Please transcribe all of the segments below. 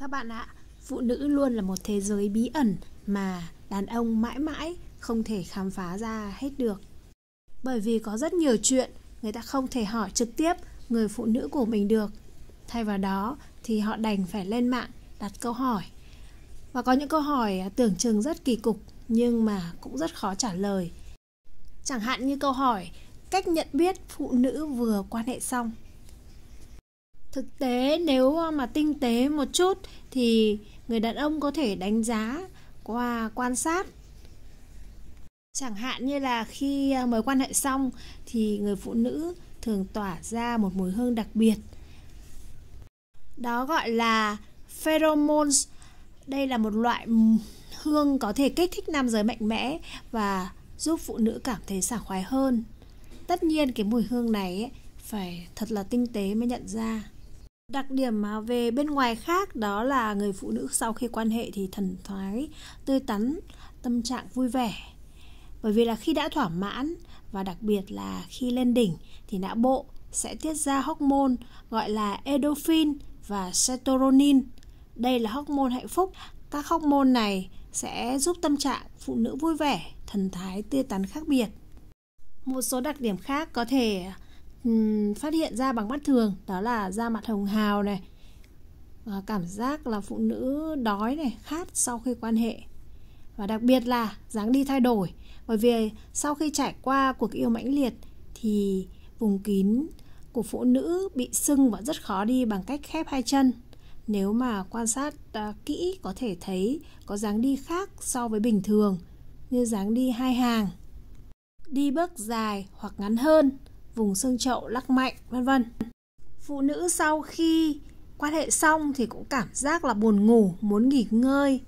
Các bạn ạ, phụ nữ luôn là một thế giới bí ẩn mà đàn ông mãi mãi không thể khám phá ra hết được. Bởi vì có rất nhiều chuyện người ta không thể hỏi trực tiếp người phụ nữ của mình được. Thay vào đó thì họ đành phải lên mạng đặt câu hỏi. Và có những câu hỏi tưởng chừng rất kỳ cục nhưng mà cũng rất khó trả lời. Chẳng hạn như câu hỏi cách nhận biết phụ nữ vừa quan hệ xong thực tế nếu ờ, mà tinh tế một chút thì người đàn ông có thể đánh giá qua quan sát chẳng hạn như là khi ờ, mới quan hệ xong thì người phụ nữ thường tỏa ra một mùi hương đặc biệt đó gọi là pheromones đây là một loại hương có thể kích thích nam giới mạnh mẽ và giúp phụ nữ cảm thấy sảng khoái hơn tất nhiên cái mùi hương này ấy, phải thật là tinh tế mới nhận ra Đặc điểm mà về bên ngoài khác đó là người phụ nữ sau khi quan hệ thì thần thoái, tươi tắn, tâm trạng vui vẻ. Bởi vì là khi đã thỏa mãn và đặc biệt là khi lên đỉnh thì não bộ sẽ tiết ra hormone gọi là endorphin và serotonin. Đây là hormone hạnh phúc. Các hormone này sẽ giúp tâm trạng phụ nữ vui vẻ, thần thái tươi tắn khác biệt. Một số đặc điểm khác có thể phát hiện ra bằng mắt thường đó là da mặt hồng hào này và cảm giác là phụ nữ đói này khát sau khi quan hệ và đặc biệt là dáng đi thay đổi bởi vì sau khi trải qua cuộc yêu mãnh liệt thì vùng kín của phụ nữ bị sưng và rất khó đi bằng cách khép hai chân nếu mà quan sát uh, kỹ có thể thấy có dáng đi khác so với bình thường như dáng đi hai hàng đi bước dài hoặc ngắn hơn vùng xương chậu lắc mạnh, vân vân. Phụ nữ sau khi quan hệ xong thì cũng cảm giác là buồn ngủ, muốn nghỉ ngơi.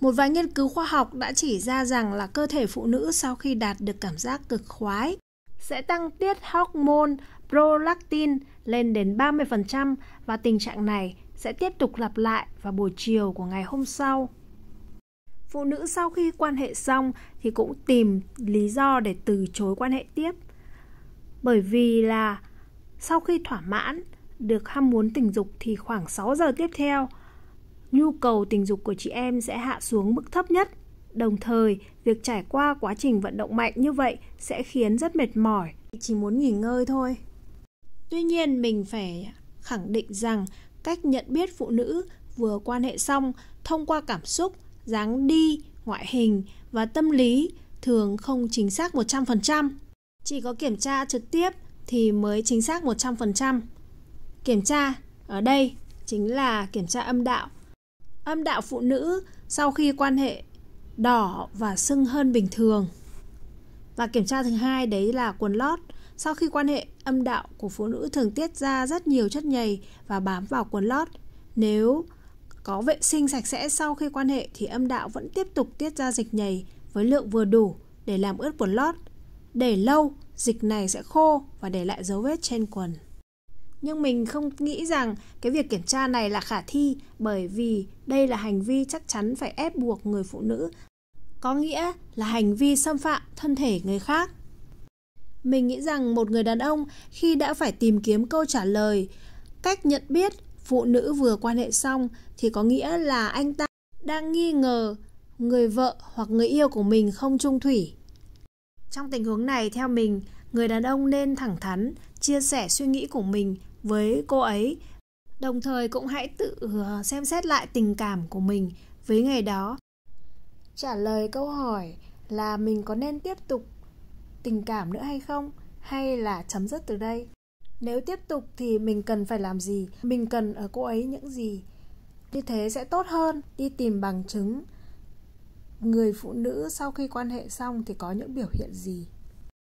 Một vài nghiên cứu khoa học đã chỉ ra rằng là cơ thể phụ nữ sau khi đạt được cảm giác cực khoái sẽ tăng tiết hormone prolactin lên đến 30% và tình trạng này sẽ tiếp tục lặp lại vào buổi chiều của ngày hôm sau. Phụ nữ sau khi quan hệ xong thì cũng tìm lý do để từ chối quan hệ tiếp bởi vì là sau khi thỏa mãn được ham muốn tình dục thì khoảng 6 giờ tiếp theo nhu cầu tình dục của chị em sẽ hạ xuống mức thấp nhất. Đồng thời, việc trải qua quá trình vận động mạnh như vậy sẽ khiến rất mệt mỏi, chỉ muốn nghỉ ngơi thôi. Tuy nhiên, mình phải khẳng định rằng cách nhận biết phụ nữ vừa quan hệ xong thông qua cảm xúc, dáng đi, ngoại hình và tâm lý thường không chính xác 100%. Chỉ có kiểm tra trực tiếp thì mới chính xác 100%. Kiểm tra ở đây chính là kiểm tra âm đạo. Âm đạo phụ nữ sau khi quan hệ đỏ và sưng hơn bình thường. Và kiểm tra thứ hai đấy là quần lót. Sau khi quan hệ, âm đạo của phụ nữ thường tiết ra rất nhiều chất nhầy và bám vào quần lót. Nếu có vệ sinh sạch sẽ sau khi quan hệ thì âm đạo vẫn tiếp tục tiết ra dịch nhầy với lượng vừa đủ để làm ướt quần lót để lâu dịch này sẽ khô và để lại dấu vết trên quần nhưng mình không nghĩ rằng cái việc kiểm tra này là khả thi bởi vì đây là hành vi chắc chắn phải ép buộc người phụ nữ có nghĩa là hành vi xâm phạm thân thể người khác mình nghĩ rằng một người đàn ông khi đã phải tìm kiếm câu trả lời cách nhận biết phụ nữ vừa quan hệ xong thì có nghĩa là anh ta đang nghi ngờ người vợ hoặc người yêu của mình không trung thủy trong tình huống này theo mình, người đàn ông nên thẳng thắn chia sẻ suy nghĩ của mình với cô ấy, đồng thời cũng hãy tự ờ, xem xét lại tình cảm của mình với ngày đó. Trả lời câu hỏi là mình có nên tiếp tục tình cảm nữa hay không hay là chấm dứt từ đây. Nếu tiếp tục thì mình cần phải làm gì, mình cần ở cô ấy những gì. Như thế sẽ tốt hơn đi tìm bằng chứng người phụ nữ sau khi quan hệ xong thì có những biểu hiện gì